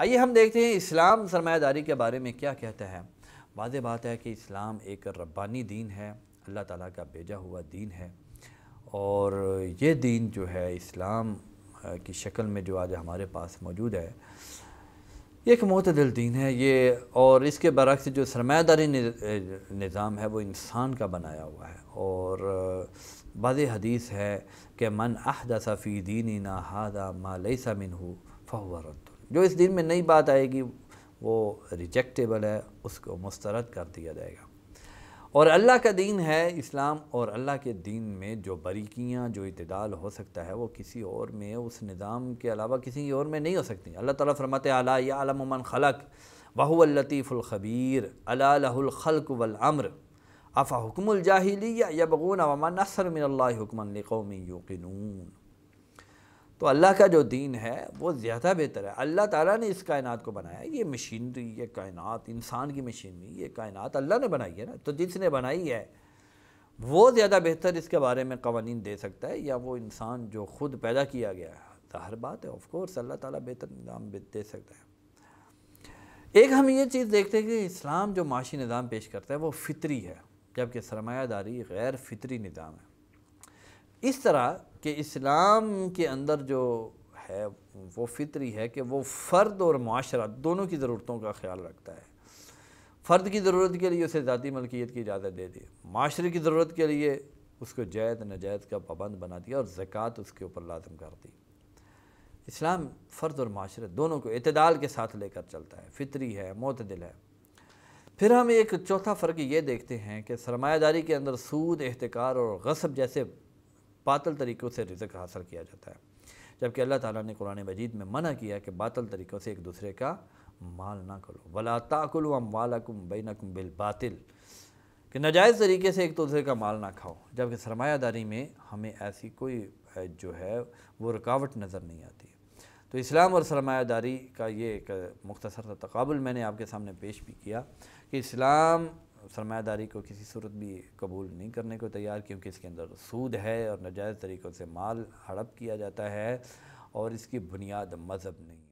आइए हम देखते हैं इस्लाम सरमादारी के बारे में क्या कहता है वाज बात है कि इस्लाम एक रब्बानी दीन है अल्लाह ताला का भेजा हुआ दीन है और ये दीन जो है इस्लाम की शक्ल में जो आज हमारे पास मौजूद है ये एक मतदल दीन है ये और इसके बरक्स जो सरमादारी निज़ाम है वो इंसान का बनाया हुआ है और बाद हदीस है कि मन अहदा फ़ी दीनी ना हादा मालसा मिन हो फ़हुआ रद्द जो इस दिन में नई बात आएगी वो रिजेक्टेबल है उसको मुस्तरद कर दिया जाएगा और अल्लाह का दीन है इस्लाम और अल्लाह के दीन में जो बरीकियाँ जो इतदाल हो सकता है वो किसी और में उस निज़ाम के अलावा किसी और में नहीं हो सकती अल्लाह ताला फरमाते आला या आलमन खलक वहुअल्लतीफ़ुल्ख़बीर अलाखलक वलअम्र अफ़ा हुक्मल जाहिलिया या बगून वमन असर मिनल्ला हुक्मन लिकौमी तो अल्लाह का जो दीन है वो ज़्यादा बेहतर है अल्लाह ताला ने इस कायनात को बनाया ये मशीनरी ये कायनात इंसान की मशीनरी ये कायनात अल्लाह ने बनाई है ना तो जिसने बनाई है वो ज़्यादा बेहतर इसके बारे में कवानीन दे सकता है या वो इंसान जो खुद पैदा किया गया है तो हर बात है ऑफकोर्स अल्लाह ताला बेहतर निज़ाम दे सकता है एक हम ये चीज़ देखते हैं कि इस्लाम जो माशी निज़ाम पेश करता है वो फितरी है जबकि सरमायादारी गैर फितरी निज़ाम है इस तरह कि इस्लाम के अंदर जो है वो फितरी है कि वो फ़र्द और माशरा दोनों की ज़रूरतों का ख्याल रखता है फ़र्द की ज़रूरत के लिए उसे ज़ाती मलकियत की इजाज़त दे दी माशरे की ज़रूरत के लिए उसको जैद नजैद का पाबंद बना दिया और ज़क़़त उसके ऊपर लाजम कर दी इस्लाम फ़र्द और माशरे दोनों को अतदाल के साथ लेकर चलता है फितरी है मतदिल है फिर हम एक चौथा फ़र्क ये देखते हैं कि सरमादारी के अंदर सूद एहतिकार और गसब जैसे बातल तरीक़ों से रिज़क हासिल किया जाता है जबकि अल्लाह ताला ने कुरान मजीद में मना किया कि बातल तरीक़ों से एक दूसरे का माल ना करो वला ताकुल वम वालकुम बैनकुम बिल बातिल कि नाजायज़ तरीके से एक दूसरे का माल ना खाओ जबकि सरमायादारी में हमें ऐसी कोई जो है वो रुकावट नज़र नहीं आती तो इस्लाम और सरमायादारी का ये एक मुख्तसर सा मैंने आपके सामने पेश भी किया कि इस्लाम सरमादारी को किसी सूरत भी कबूल नहीं करने को तैयार क्योंकि इसके अंदर सूद है और नजायज़ तरीक़ों से माल हड़प किया जाता है और इसकी बुनियाद मज़हब नहीं है